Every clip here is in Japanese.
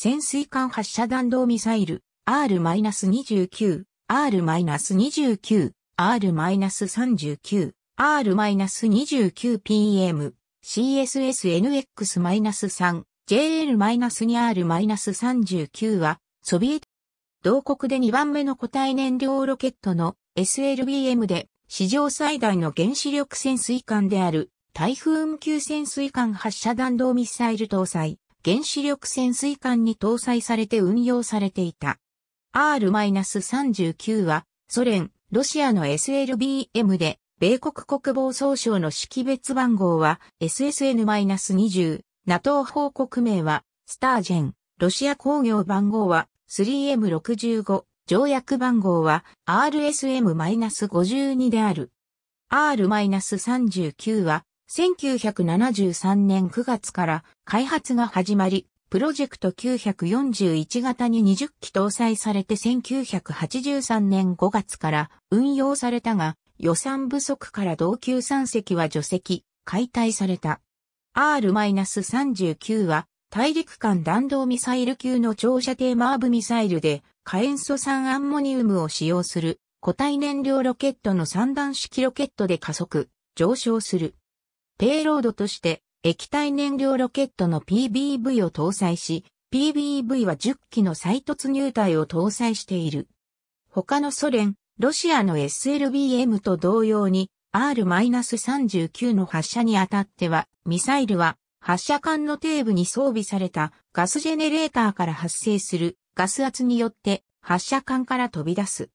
潜水艦発射弾道ミサイル R-29、R-29、R-39、R-29PM、CSSNX-3、JL-2R-39 は、ソビエト同国で2番目の固体燃料ロケットの SLBM で、史上最大の原子力潜水艦である、台風運級潜水艦発射弾道ミサイル搭載。原子力潜水艦に搭載されて運用されていた。R-39 はソ連、ロシアの SLBM で、米国国防総省の識別番号は SSN-20、NATO 報告名はスタージェン、ロシア工業番号は 3M65、条約番号は RSM-52 である。R-39 は1973年9月から開発が始まり、プロジェクト941型に20機搭載されて1983年5月から運用されたが、予算不足から同級3隻は除籍、解体された。R-39 は大陸間弾道ミサイル級の長射程マーブミサイルで火塩素酸アンモニウムを使用する固体燃料ロケットの三段式ロケットで加速、上昇する。ペイロードとして液体燃料ロケットの PBV を搭載し、PBV は10機の再突入体を搭載している。他のソ連、ロシアの SLBM と同様に R-39 の発射にあたっては、ミサイルは発射管の底部に装備されたガスジェネレーターから発生するガス圧によって発射管から飛び出す。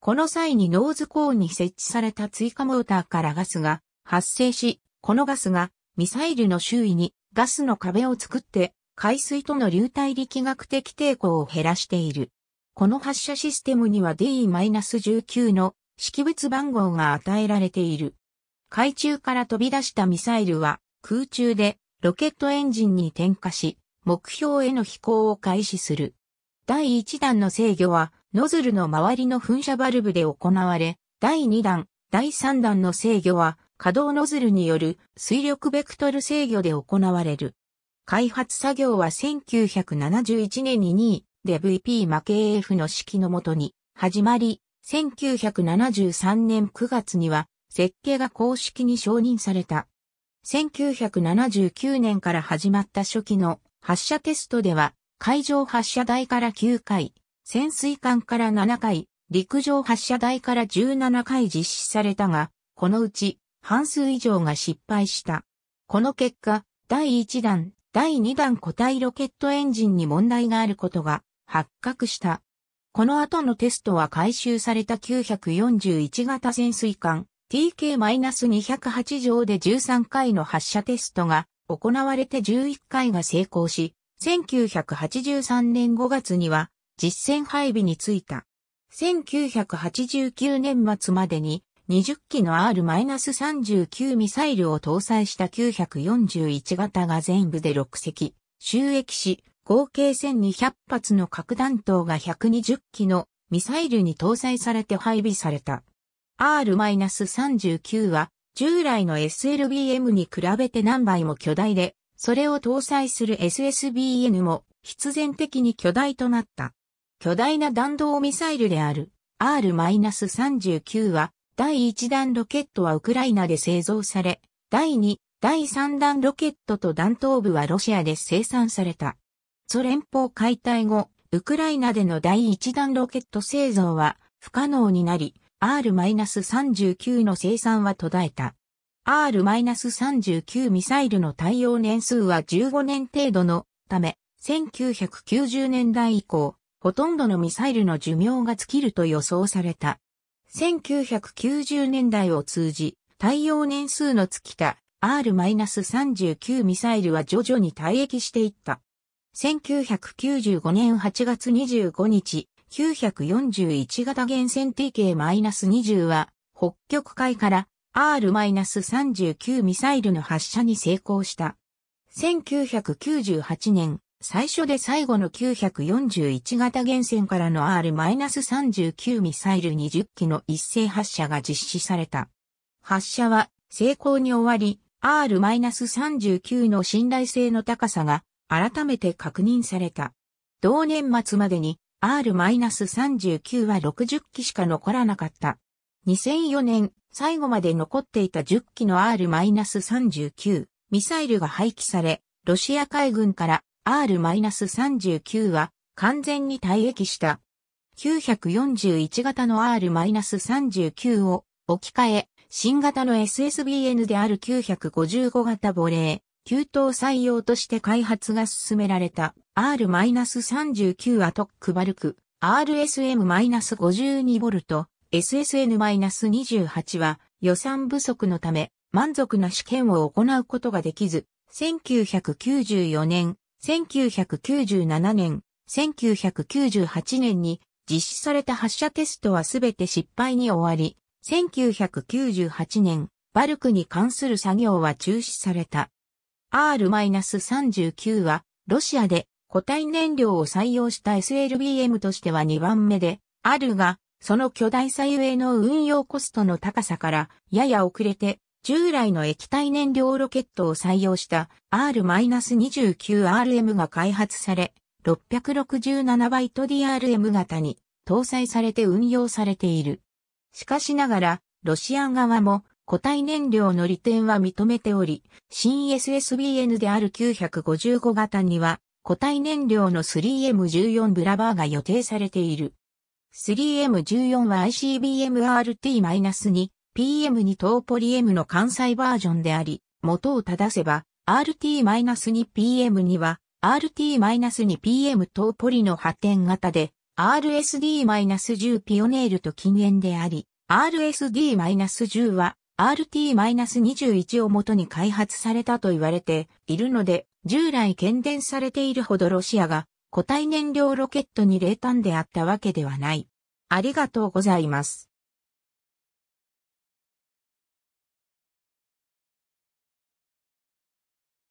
この際にノーズコーンに設置された追加モーターからガスが発生し、このガスがミサイルの周囲にガスの壁を作って海水との流体力学的抵抗を減らしている。この発射システムには D-19 の識別番号が与えられている。海中から飛び出したミサイルは空中でロケットエンジンに点火し、目標への飛行を開始する。第1弾の制御はノズルの周りの噴射バルブで行われ、第2弾、第3弾の制御は可動ノズルによる水力ベクトル制御で行われる。開発作業は1971年に2位で VP マケ AF の指揮のもとに始まり、1973年9月には設計が公式に承認された。1979年から始まった初期の発射テストでは、海上発射台から9回、潜水艦から7回、陸上発射台から17回実施されたが、このうち半数以上が失敗した。この結果、第1弾、第2弾固体ロケットエンジンに問題があることが発覚した。この後のテストは回収された941型潜水艦 TK-208 乗で13回の発射テストが行われて11回が成功し、1983年5月には実戦配備についた。1989年末までに20機の R-39 ミサイルを搭載した941型が全部で6隻、収益し、合計1200発の核弾頭が120機のミサイルに搭載されて配備された。R-39 は従来の SLBM に比べて何倍も巨大で、それを搭載する SSBN も必然的に巨大となった。巨大な弾道ミサイルである R-39 は第1弾ロケットはウクライナで製造され、第2、第3弾ロケットと弾頭部はロシアで生産された。ソ連邦解体後、ウクライナでの第1弾ロケット製造は不可能になり、R-39 の生産は途絶えた。R-39 ミサイルの対応年数は15年程度のため、1990年代以降、ほとんどのミサイルの寿命が尽きると予想された。1990年代を通じ、対応年数の尽きた R-39 ミサイルは徐々に退役していった。1995年8月25日、941型原戦 TK-20 は、北極海から R-39 ミサイルの発射に成功した。1998年、最初で最後の941型原戦からの R-39 ミサイル20機の一斉発射が実施された。発射は成功に終わり、R-39 の信頼性の高さが改めて確認された。同年末までに R-39 は60機しか残らなかった。2004年、最後まで残っていた10機の R-39 ミサイルが廃棄され、ロシア海軍から R-39 は完全に退役した。941型の R-39 を置き換え、新型の SSBN である955型ボレー、給湯採用として開発が進められた R-39 アトックバルク RSM-52V、SSN-28 は予算不足のため満足な試験を行うことができず、1994年1997年、1998年に実施された発射テストはすべて失敗に終わり、1998年、バルクに関する作業は中止された。R-39 は、ロシアで固体燃料を採用した SLBM としては2番目で、あるが、その巨大さゆえの運用コストの高さから、やや遅れて従来の液体燃料ロケットを採用した R-29RM が開発され、667バイト DRM 型に搭載されて運用されている。しかしながら、ロシア側も固体燃料の利点は認めており、新 SSBN である955型には固体燃料の 3M14 ブラバーが予定されている。3M14 は ICBMRT-2 PM にーポリ M の関西バージョンであり、元を正せば、RT-2PM には、RT-2PM トーポリの発展型で、RSD-10 ピオネールと禁煙であり、RSD-10 は RT-21 をもとに開発されたと言われているので、従来懸念されているほどロシアが固体燃料ロケットに冷淡であったわけではない。ありがとうございます。